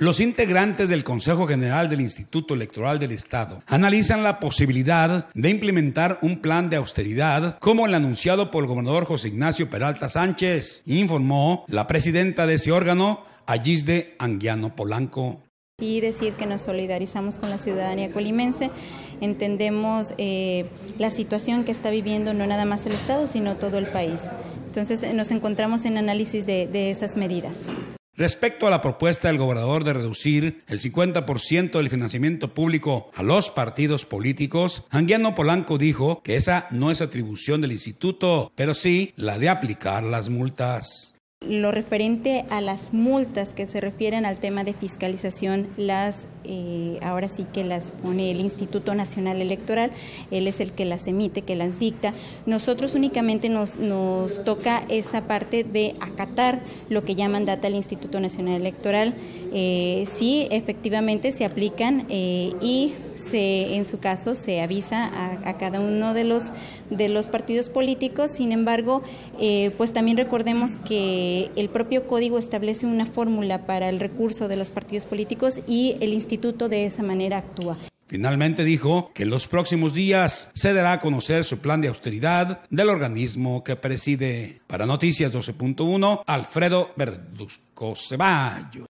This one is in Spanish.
Los integrantes del Consejo General del Instituto Electoral del Estado analizan la posibilidad de implementar un plan de austeridad como el anunciado por el gobernador José Ignacio Peralta Sánchez, informó la presidenta de ese órgano, de Anguiano Polanco y decir que nos solidarizamos con la ciudadanía colimense. Entendemos eh, la situación que está viviendo no nada más el Estado, sino todo el país. Entonces nos encontramos en análisis de, de esas medidas. Respecto a la propuesta del gobernador de reducir el 50% del financiamiento público a los partidos políticos, Anguiano Polanco dijo que esa no es atribución del instituto, pero sí la de aplicar las multas. Lo referente a las multas que se refieren al tema de fiscalización, las eh, ahora sí que las pone el Instituto Nacional Electoral, él es el que las emite, que las dicta. Nosotros únicamente nos, toca esa parte de acatar lo que ya mandata el Instituto Nacional Electoral. Eh, sí, efectivamente se aplican eh, y se, en su caso se avisa a, cada uno de los, de los partidos políticos. Sin embargo, eh, pues también recordemos que eh, el propio código establece una fórmula para el recurso de los partidos políticos y el instituto de esa manera actúa. Finalmente dijo que en los próximos días se dará a conocer su plan de austeridad del organismo que preside. Para Noticias 12.1, Alfredo Verduzco Ceballos.